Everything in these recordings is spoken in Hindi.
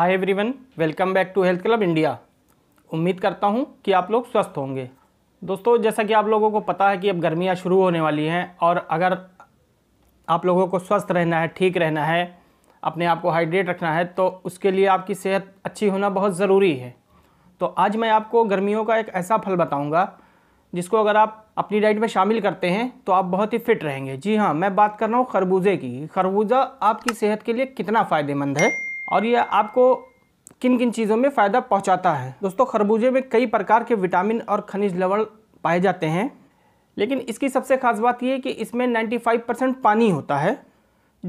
hi everyone welcome back to health club India उम्मीद करता हूँ कि आप लोग स्वस्थ होंगे दोस्तों जैसा कि आप लोगों को पता है कि अब गर्मियाँ शुरू होने वाली हैं और अगर आप लोगों को स्वस्थ रहना है ठीक रहना है अपने आप को हाइड्रेट रखना है तो उसके लिए आपकी सेहत अच्छी होना बहुत ज़रूरी है तो आज मैं आपको गर्मियों का एक ऐसा फल बताऊँगा जिसको अगर आप अपनी डाइट में शामिल करते हैं तो आप बहुत ही फिट रहेंगे जी हाँ मैं बात कर रहा हूँ खरबूजे की खरबूजा आपकी सेहत के लिए कितना फ़ायदेमंद है और ये आपको किन किन चीज़ों में फ़ायदा पहुंचाता है दोस्तों खरबूजे में कई प्रकार के विटामिन और खनिज लवण पाए जाते हैं लेकिन इसकी सबसे खास बात यह कि इसमें 95 परसेंट पानी होता है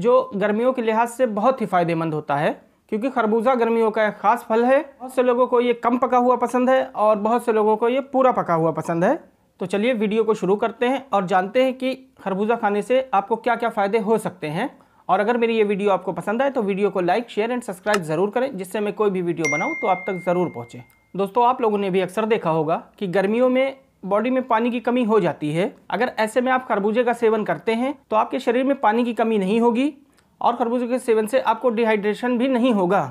जो गर्मियों के लिहाज से बहुत ही फ़ायदेमंद होता है क्योंकि खरबूजा गर्मियों का एक ख़ास फल है बहुत से लोगों को ये कम पका हुआ पसंद है और बहुत से लोगों को ये पूरा पका हुआ पसंद है तो चलिए वीडियो को शुरू करते हैं और जानते हैं कि खरबूजा खाने से आपको क्या क्या फ़ायदे हो सकते हैं और अगर मेरी ये वीडियो आपको पसंद आए तो वीडियो को लाइक शेयर एंड सब्सक्राइब ज़रूर करें जिससे मैं कोई भी वीडियो बनाऊँ तो आप तक ज़रूर पहुँचे दोस्तों आप लोगों ने भी अक्सर देखा होगा कि गर्मियों में बॉडी में पानी की कमी हो जाती है अगर ऐसे में आप खरबूजे का सेवन करते हैं तो आपके शरीर में पानी की कमी नहीं होगी और खरबूजे के सेवन से आपको डिहाइड्रेशन भी नहीं होगा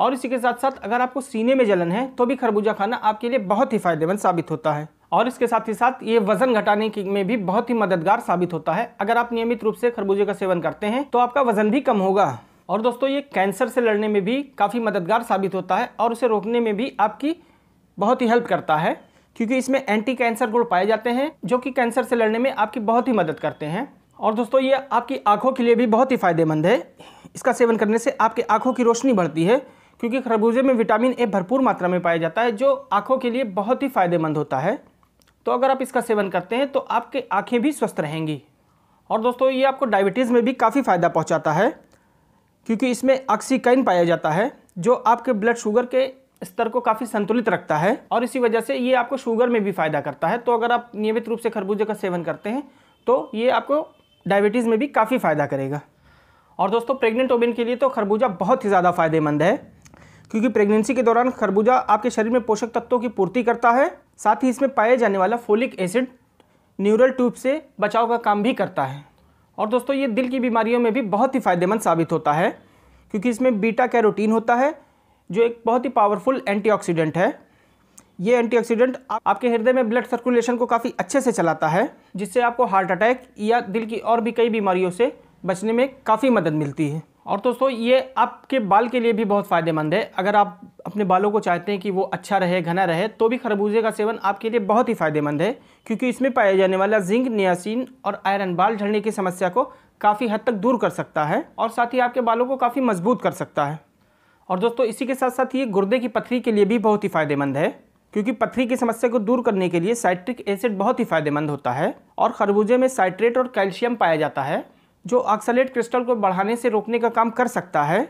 और इसी के साथ साथ अगर आपको सीने में जलन है तो भी खरबूजा खाना आपके लिए बहुत ही फायदेमंद साबित होता है और इसके साथ ही साथ ये वजन घटाने की में भी बहुत ही मददगार साबित होता है अगर आप नियमित रूप से खरबूजे का सेवन करते हैं तो आपका वजन भी कम होगा और दोस्तों ये कैंसर से लड़ने में भी काफ़ी मददगार साबित होता है और उसे रोकने में भी आपकी बहुत ही हेल्प करता है क्योंकि इसमें एंटी कैंसर गुण पाए जाते हैं जो कि कैंसर से लड़ने में आपकी बहुत ही मदद करते हैं और दोस्तों ये आपकी आँखों के लिए भी बहुत ही फायदेमंद है इसका सेवन करने से आपकी आँखों की रोशनी बढ़ती है क्योंकि खरबूजे में विटामिन ए भरपूर मात्रा में पाया जाता है जो आँखों के लिए बहुत ही फायदेमंद होता है तो अगर आप इसका सेवन करते हैं तो आपके आँखें भी स्वस्थ रहेंगी और दोस्तों ये आपको डायबिटीज़ में भी काफ़ी फ़ायदा पहुँचाता है क्योंकि इसमें ऑक्सीकाइन पाया जाता है जो आपके ब्लड शुगर के स्तर को काफ़ी संतुलित रखता है और इसी वजह से ये आपको शुगर में भी फ़ायदा करता है तो अगर आप नियमित रूप से खरबूजे का सेवन करते हैं तो ये आपको डायबिटीज़ में भी काफ़ी फ़ायदा करेगा और दोस्तों प्रेग्नेंट वोमेन के लिए तो खरबूजा बहुत ही ज़्यादा फ़ायदेमंद है क्योंकि प्रेगनेंसी के दौरान खरबूजा आपके शरीर में पोषक तत्वों की पूर्ति करता है साथ ही इसमें पाया जाने वाला फोलिक एसिड न्यूरल ट्यूब से बचाव का काम भी करता है और दोस्तों ये दिल की बीमारियों में भी बहुत ही फायदेमंद साबित होता है क्योंकि इसमें बीटा कैरोटीन होता है जो एक बहुत ही पावरफुल एंटीऑक्सीडेंट है ये एंटीऑक्सीडेंट आपके हृदय में ब्लड सर्कुलेशन को काफ़ी अच्छे से चलाता है जिससे आपको हार्ट अटैक या दिल की और भी कई बीमारियों से बचने में काफ़ी मदद मिलती है और दोस्तों ये आपके बाल के लिए भी बहुत फ़ायदेमंद है अगर आप अपने बालों को चाहते हैं कि वो अच्छा रहे घना रहे तो भी खरबूजे का सेवन आपके लिए बहुत ही फ़ायदेमंद है क्योंकि इसमें पाया जाने वाला जिंक नियासिन और आयरन बाल झड़ने की समस्या को काफ़ी हद तक दूर कर सकता है और साथ ही आपके बालों को काफ़ी मजबूत कर सकता है और दोस्तों इसी के साथ साथ ये गुर्दे की पथरी के लिए भी बहुत ही फ़ायदेमंद है क्योंकि पथरी की समस्या को दूर करने के लिए साइट्रिक एसिड बहुत ही फ़ायदेमंद होता है और खरबूजे में साइट्रेट और कैल्शियम पाया जाता है जो ऑक्सलेट क्रिस्टल को बढ़ाने से रोकने का काम कर सकता है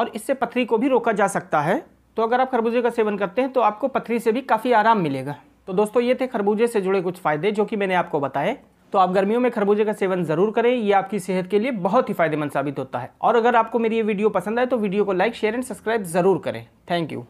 और इससे पथरी को भी रोका जा सकता है तो अगर आप खरबूजे का सेवन करते हैं तो आपको पथरी से भी काफ़ी आराम मिलेगा तो दोस्तों ये थे खरबूजे से जुड़े कुछ फ़ायदे जो कि मैंने आपको बताए तो आप गर्मियों में खरबूजे का सेवन ज़रूर करें ये आपकी सेहत के लिए बहुत ही फायदेमंद साबित होता है और अगर आपको मेरी ये वीडियो पसंद आए तो वीडियो को लाइक शेयर एंड सब्सक्राइब ज़रूर करें थैंक यू